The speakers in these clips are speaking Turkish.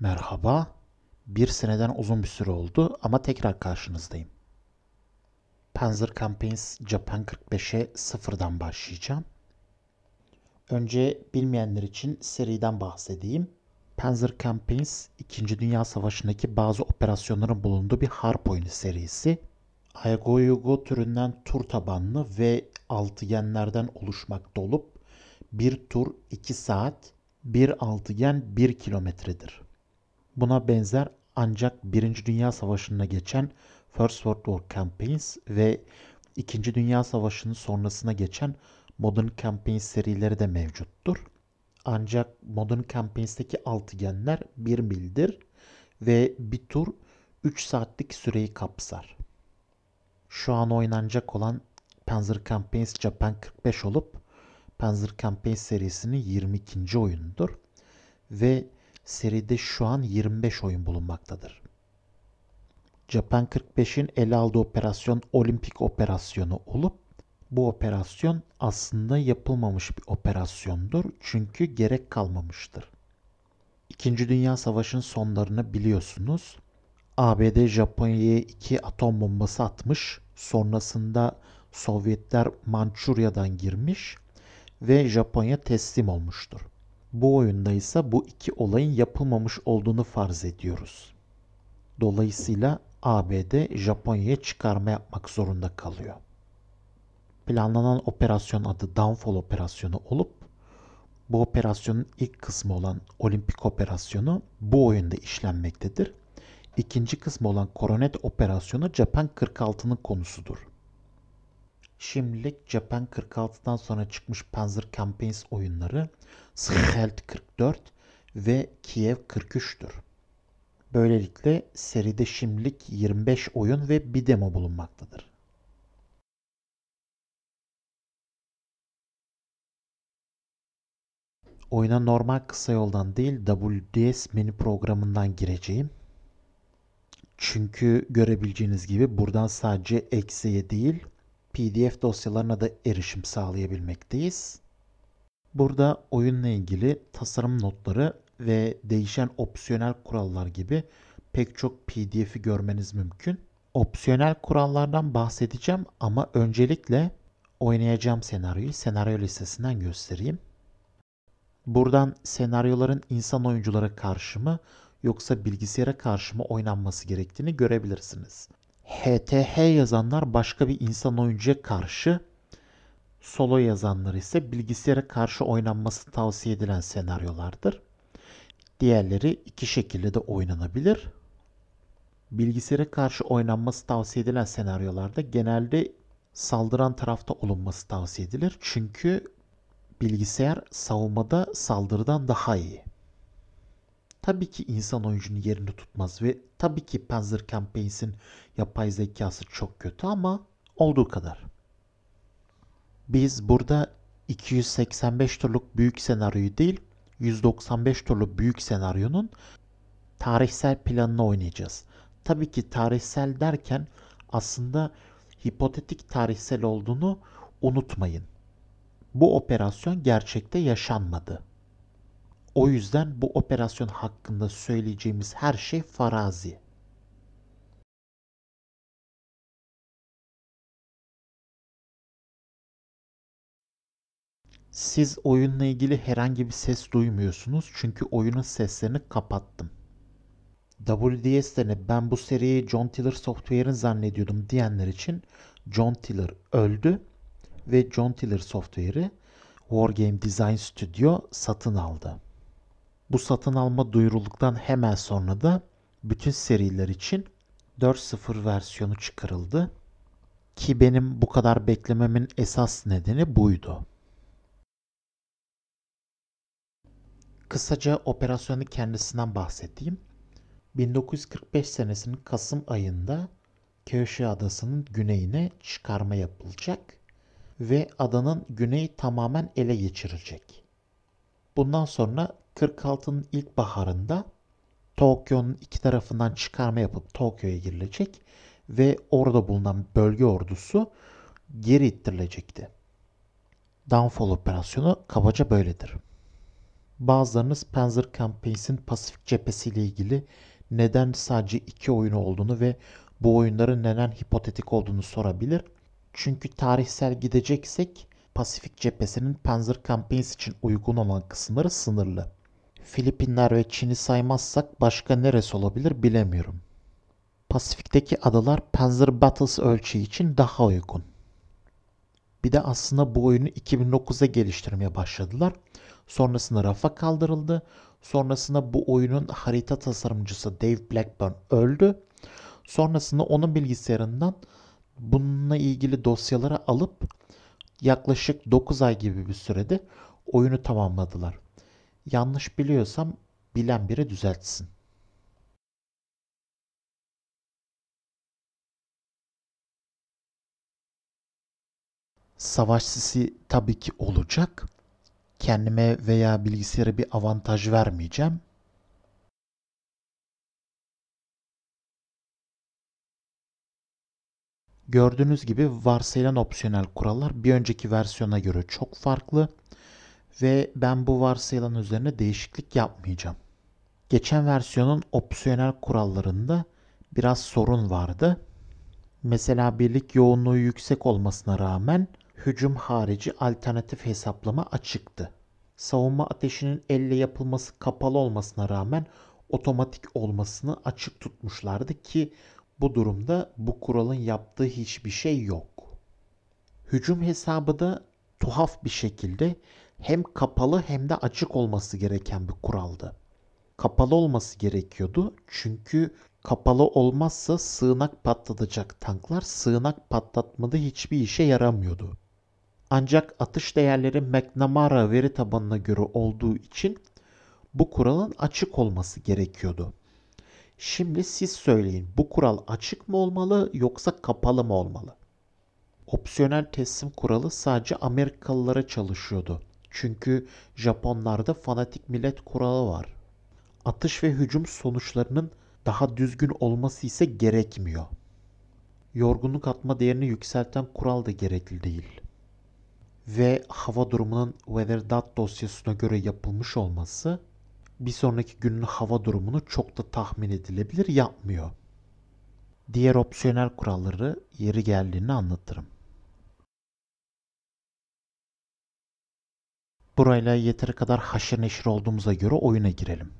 Merhaba. Bir seneden uzun bir süre oldu ama tekrar karşınızdayım. Panzer Campaigns Japan 45'e sıfırdan başlayacağım. Önce bilmeyenler için seriden bahsedeyim. Panzer Campaigns 2. Dünya Savaşı'ndaki bazı operasyonların bulunduğu bir harp oyunu serisi. Aygoyugo türünden tur tabanlı ve altıgenlerden oluşmakta olup bir tur 2 saat, bir altıgen 1 kilometredir. Buna benzer ancak Birinci Dünya Savaşı'nda geçen First World War Campaigns ve İkinci Dünya Savaşı'nın sonrasına geçen Modern Campaigns serileri de mevcuttur. Ancak Modern Campaign'deki altıgenler bir mildir ve bir tur 3 saatlik süreyi kapsar. Şu an oynanacak olan Panzer Campaigns Japan 45 olup Panzer Campaigns serisinin 22. oyunudur. Ve Seride şu an 25 oyun bulunmaktadır. Japan 45'in ele aldığı operasyon olimpik operasyonu olup bu operasyon aslında yapılmamış bir operasyondur çünkü gerek kalmamıştır. İkinci Dünya Savaşı'nın sonlarını biliyorsunuz. ABD Japonya'ya iki atom bombası atmış. Sonrasında Sovyetler Mançurya'dan girmiş ve Japonya teslim olmuştur. Bu oyunda ise bu iki olayın yapılmamış olduğunu farz ediyoruz. Dolayısıyla ABD Japonya'ya çıkarma yapmak zorunda kalıyor. Planlanan operasyon adı Downfall operasyonu olup bu operasyonun ilk kısmı olan olimpik operasyonu bu oyunda işlenmektedir. İkinci kısmı olan koronet operasyonu Japan 46'nın konusudur. Şimdilik Japan 46'dan sonra çıkmış Panzer Campaigns oyunları Schelt 44 ve Kiev 43'tür. Böylelikle seride şimdilik 25 oyun ve bir demo bulunmaktadır. Oyuna normal kısa yoldan değil WDS menü programından gireceğim. Çünkü görebileceğiniz gibi buradan sadece Exe'ye değil PDF dosyalarına da erişim sağlayabilmekteyiz. Burada oyunla ilgili tasarım notları ve değişen opsiyonel kurallar gibi pek çok PDF'i görmeniz mümkün. Opsiyonel kurallardan bahsedeceğim ama öncelikle oynayacağım senaryoyu senaryo listesinden göstereyim. Buradan senaryoların insan oyunculara karşı mı yoksa bilgisayara karşı mı oynanması gerektiğini görebilirsiniz. HTH yazanlar başka bir insan oyuncuya karşı Solo yazanlar ise bilgisayara karşı oynanması tavsiye edilen senaryolardır. Diğerleri iki şekilde de oynanabilir. Bilgisayara karşı oynanması tavsiye edilen senaryolarda genelde saldıran tarafta olunması tavsiye edilir. Çünkü bilgisayar savunmada saldırıdan daha iyi. Tabii ki insan oyuncunun yerini tutmaz ve tabii ki Panzer Campaign's'in yapay zekası çok kötü ama olduğu kadar. Biz burada 285 turluk büyük senaryoyu değil 195 turlu büyük senaryonun tarihsel planını oynayacağız. Tabii ki tarihsel derken aslında hipotetik tarihsel olduğunu unutmayın. Bu operasyon gerçekte yaşanmadı. O yüzden bu operasyon hakkında söyleyeceğimiz her şey farazi. Siz oyunla ilgili herhangi bir ses duymuyorsunuz çünkü oyunun seslerini kapattım. WDS'lerine ben bu seriyi John Tiller Software'in zannediyordum diyenler için John Tiller öldü ve John Tiller Software'i Wargame Design Studio satın aldı. Bu satın alma duyuruluktan hemen sonra da bütün seriler için 4.0 versiyonu çıkarıldı ki benim bu kadar beklememin esas nedeni buydu. Kısaca operasyonu kendisinden bahsedeyim. 1945 senesinin Kasım ayında Kyushu adasının güneyine çıkarma yapılacak ve adanın güneyi tamamen ele geçirecek. Bundan sonra 46'nın ilk baharında Tokyo'nun iki tarafından çıkarma yapıp Tokyo'ya girilecek ve orada bulunan bölge ordusu geri ittirilecekti. Downfall operasyonu kabaca böyledir. Bazılarınız Panzer Campaign'in Pasifik cephesiyle ilgili neden sadece iki oyunu olduğunu ve bu oyunların neden hipotetik olduğunu sorabilir. Çünkü tarihsel gideceksek Pasifik cephesinin Panzer Campaigns için uygun olan kısımları sınırlı. Filipinler ve Çin'i saymazsak başka neresi olabilir bilemiyorum. Pasifik'teki adalar Panzer Battles ölçüğü için daha uygun. Bir de aslında bu oyunu 2009'da geliştirmeye başladılar. Sonrasında rafa kaldırıldı. Sonrasında bu oyunun harita tasarımcısı Dave Blackburn öldü. Sonrasında onun bilgisayarından bununla ilgili dosyaları alıp yaklaşık 9 ay gibi bir sürede oyunu tamamladılar. Yanlış biliyorsam bilen biri düzeltsin. Savaş sisi tabii ki olacak kendime veya bilgisayara bir avantaj vermeyeceğim. Gördüğünüz gibi varsayılan opsiyonel kurallar bir önceki versiyona göre çok farklı ve ben bu varsayılan üzerine değişiklik yapmayacağım. Geçen versiyonun opsiyonel kurallarında biraz sorun vardı. Mesela birlik yoğunluğu yüksek olmasına rağmen hücum harici alternatif hesaplama açıktı. Savunma ateşinin elle yapılması kapalı olmasına rağmen otomatik olmasını açık tutmuşlardı ki bu durumda bu kuralın yaptığı hiçbir şey yok. Hücum hesabı da tuhaf bir şekilde hem kapalı hem de açık olması gereken bir kuraldı. Kapalı olması gerekiyordu çünkü kapalı olmazsa sığınak patlatacak tanklar sığınak patlatmada hiçbir işe yaramıyordu. Ancak atış değerleri McNamara veri tabanına göre olduğu için bu kuralın açık olması gerekiyordu. Şimdi siz söyleyin bu kural açık mı olmalı yoksa kapalı mı olmalı? Opsiyonel teslim kuralı sadece Amerikalılara çalışıyordu. Çünkü Japonlarda fanatik millet kuralı var. Atış ve hücum sonuçlarının daha düzgün olması ise gerekmiyor. Yorgunluk atma değerini yükselten kural da gerekli değil ve hava durumunun WeatherDat dosyasına göre yapılmış olması bir sonraki günün hava durumunu çok da tahmin edilebilir yapmıyor. Diğer opsiyonel kuralları yeri geldiğini anlatırım. Burayla yeteri kadar haşır neşir olduğumuza göre oyuna girelim.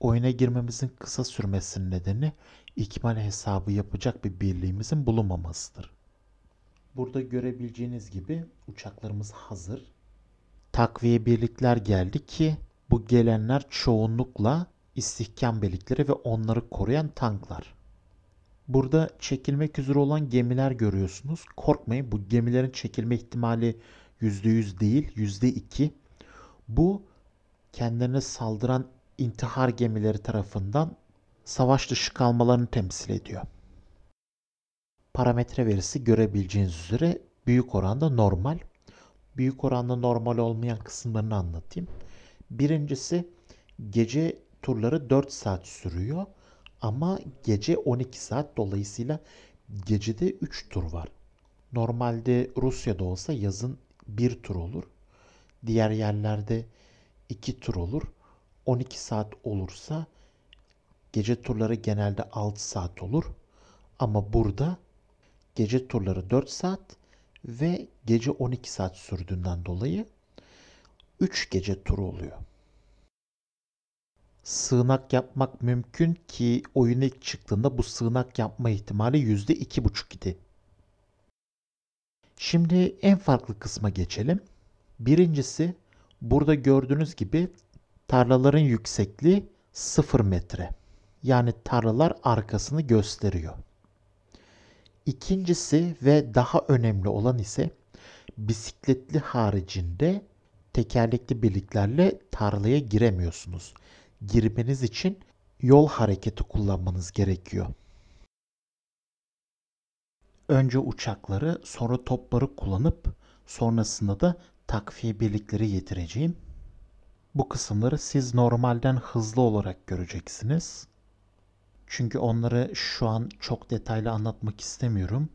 Oyuna girmemizin kısa sürmesinin nedeni ikmal hesabı yapacak bir birliğimizin bulunmamasıdır. Burada görebileceğiniz gibi uçaklarımız hazır. Takviye birlikler geldi ki bu gelenler çoğunlukla istihkam birlikleri ve onları koruyan tanklar. Burada çekilmek üzere olan gemiler görüyorsunuz. Korkmayın bu gemilerin çekilme ihtimali %100 değil %2. Bu kendilerine saldıran intihar gemileri tarafından savaş dışı kalmalarını temsil ediyor. Parametre verisi görebileceğiniz üzere büyük oranda normal. Büyük oranda normal olmayan kısımlarını anlatayım. Birincisi gece turları 4 saat sürüyor ama gece 12 saat dolayısıyla gecede 3 tur var. Normalde Rusya'da olsa yazın 1 tur olur. Diğer yerlerde 2 tur olur. 12 saat olursa gece turları genelde 6 saat olur. Ama burada gece turları 4 saat ve gece 12 saat sürdüğünden dolayı 3 gece turu oluyor. Sığınak yapmak mümkün ki oyun ilk çıktığında bu sığınak yapma ihtimali %2,5 idi. Şimdi en farklı kısma geçelim. Birincisi burada gördüğünüz gibi Tarlaların yüksekliği 0 metre. Yani tarlalar arkasını gösteriyor. İkincisi ve daha önemli olan ise bisikletli haricinde tekerlekli birliklerle tarlaya giremiyorsunuz. Girmeniz için yol hareketi kullanmanız gerekiyor. Önce uçakları, sonra topları kullanıp sonrasında da takviye birlikleri getireceğim. Bu kısımları siz normalden hızlı olarak göreceksiniz. Çünkü onları şu an çok detaylı anlatmak istemiyorum.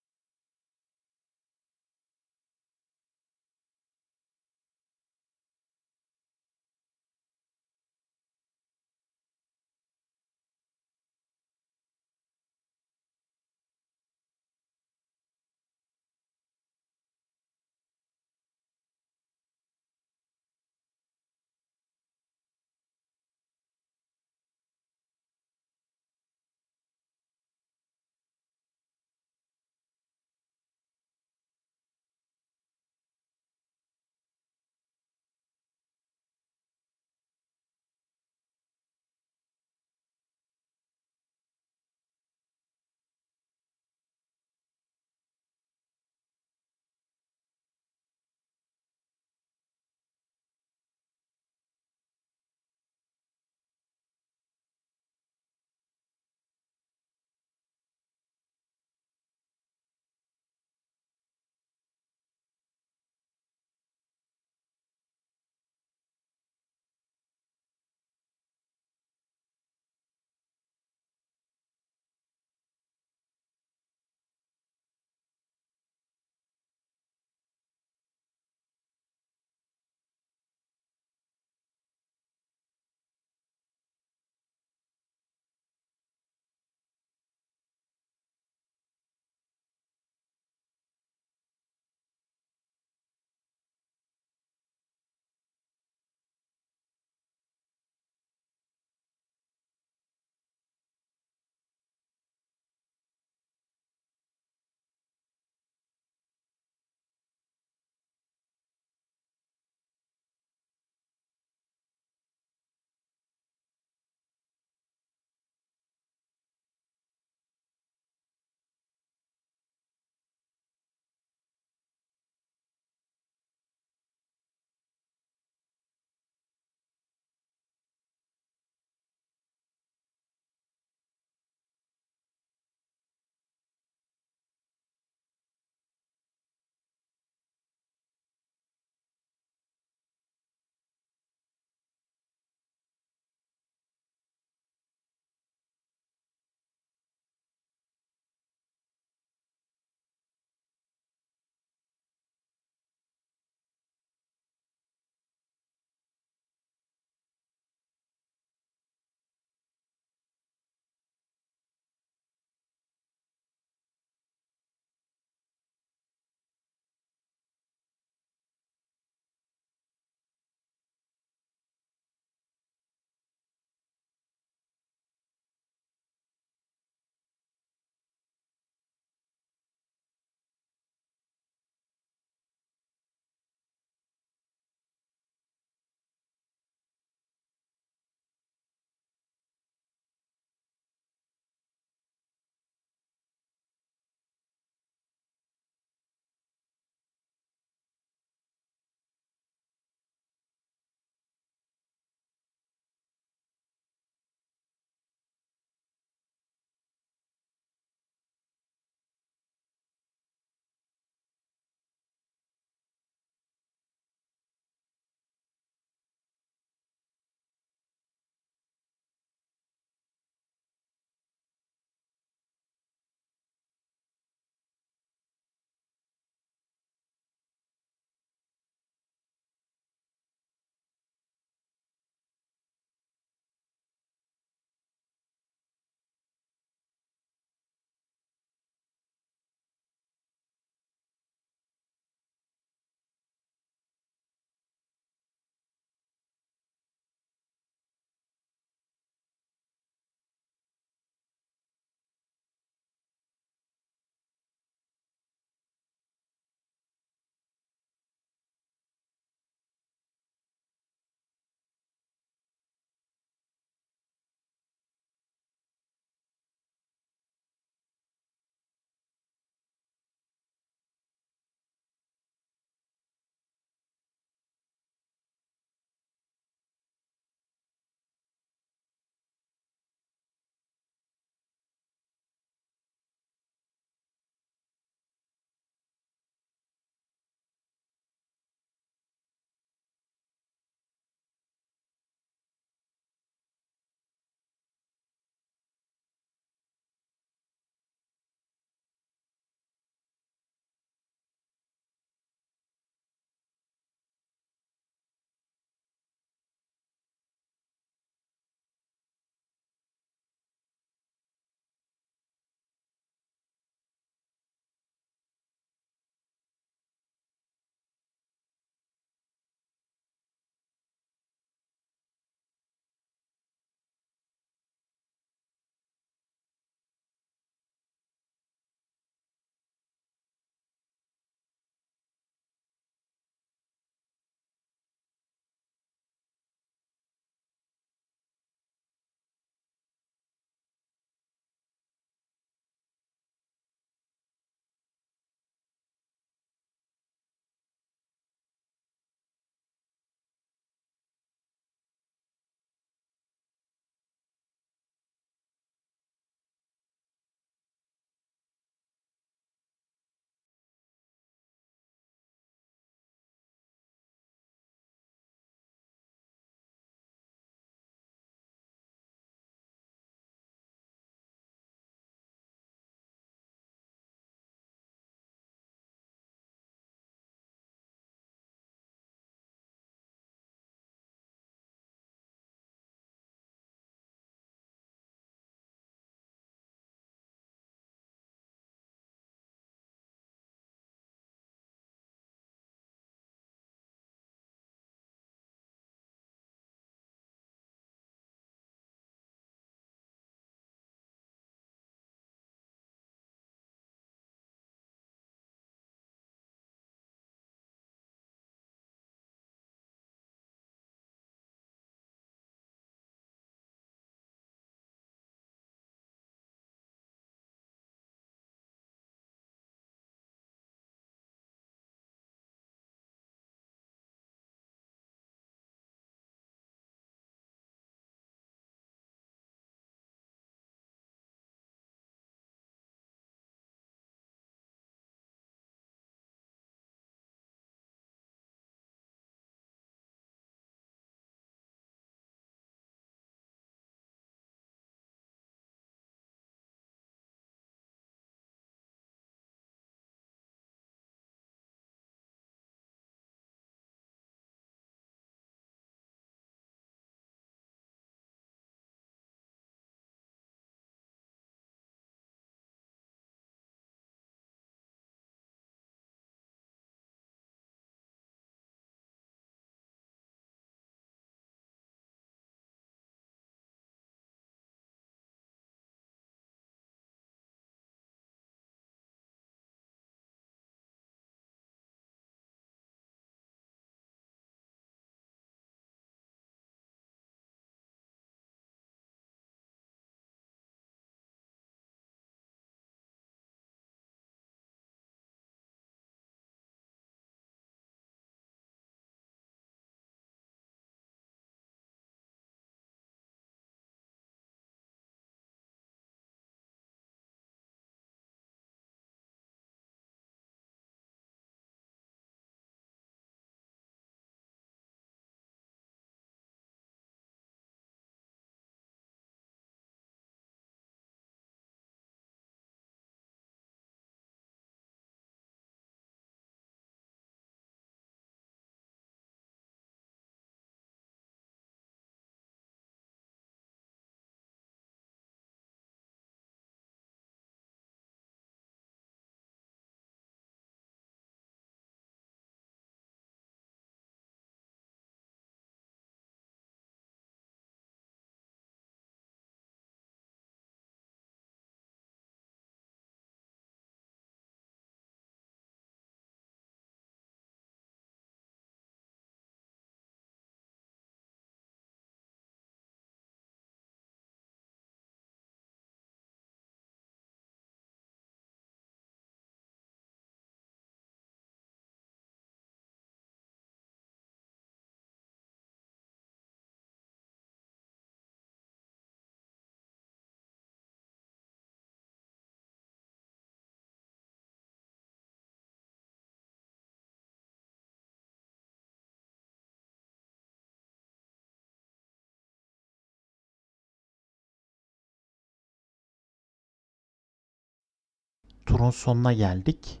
turun sonuna geldik.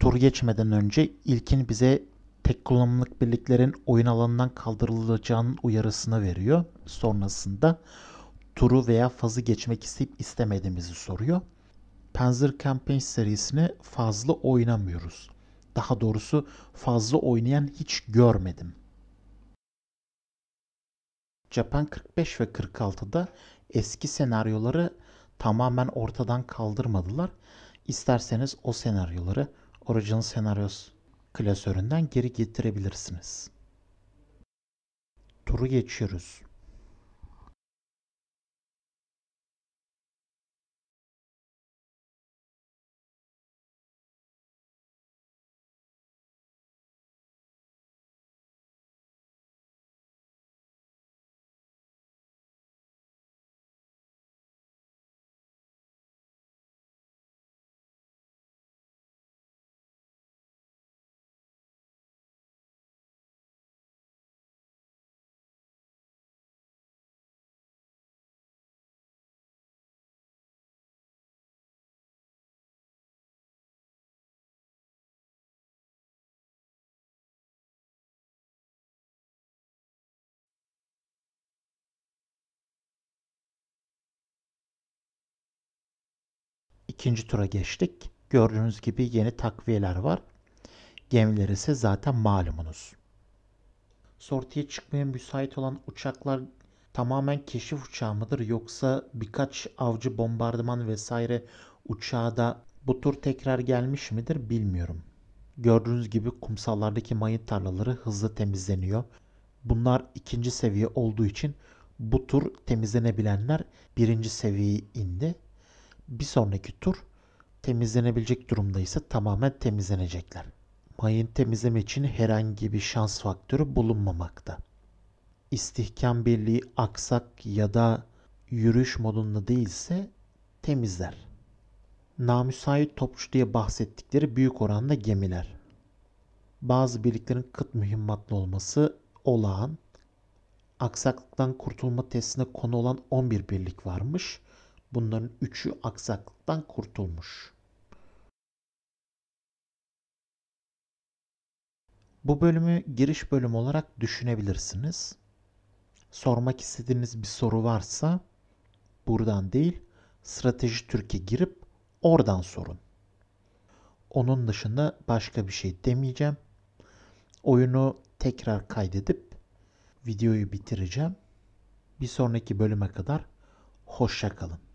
Tur geçmeden önce ilkin bize tek kullanımlık birliklerin oyun alanından kaldırılacağının uyarısını veriyor. Sonrasında turu veya fazı geçmek isteyip istemediğimizi soruyor. Panzer Campaign serisini fazla oynamıyoruz. Daha doğrusu fazla oynayan hiç görmedim. Japan 45 ve 46'da eski senaryoları tamamen ortadan kaldırmadılar. İsterseniz o senaryoları Origin senaryos klasöründen geri getirebilirsiniz. Turu geçiyoruz. ikinci tura geçtik. Gördüğünüz gibi yeni takviyeler var. Gemiler ise zaten malumunuz. Sortiye çıkmaya müsait olan uçaklar tamamen keşif uçağı mıdır yoksa birkaç avcı bombardıman vesaire uçağı da bu tur tekrar gelmiş midir bilmiyorum. Gördüğünüz gibi kumsallardaki mayın tarlaları hızlı temizleniyor. Bunlar ikinci seviye olduğu için bu tur temizlenebilenler birinci seviyeye indi. Bir sonraki tur temizlenebilecek durumda ise tamamen temizlenecekler. Mayın temizleme için herhangi bir şans faktörü bulunmamakta. İstihkam birliği aksak ya da yürüyüş modunda değilse temizler. Namüsait topçu diye bahsettikleri büyük oranda gemiler. Bazı birliklerin kıt mühimmatlı olması olağan. Aksaklıktan kurtulma testine konu olan 11 birlik varmış. Bunların üçü aksaklıktan kurtulmuş. Bu bölümü giriş bölümü olarak düşünebilirsiniz. Sormak istediğiniz bir soru varsa buradan değil, strateji Türkiye girip oradan sorun. Onun dışında başka bir şey demeyeceğim. Oyunu tekrar kaydedip videoyu bitireceğim. Bir sonraki bölüme kadar hoşça kalın.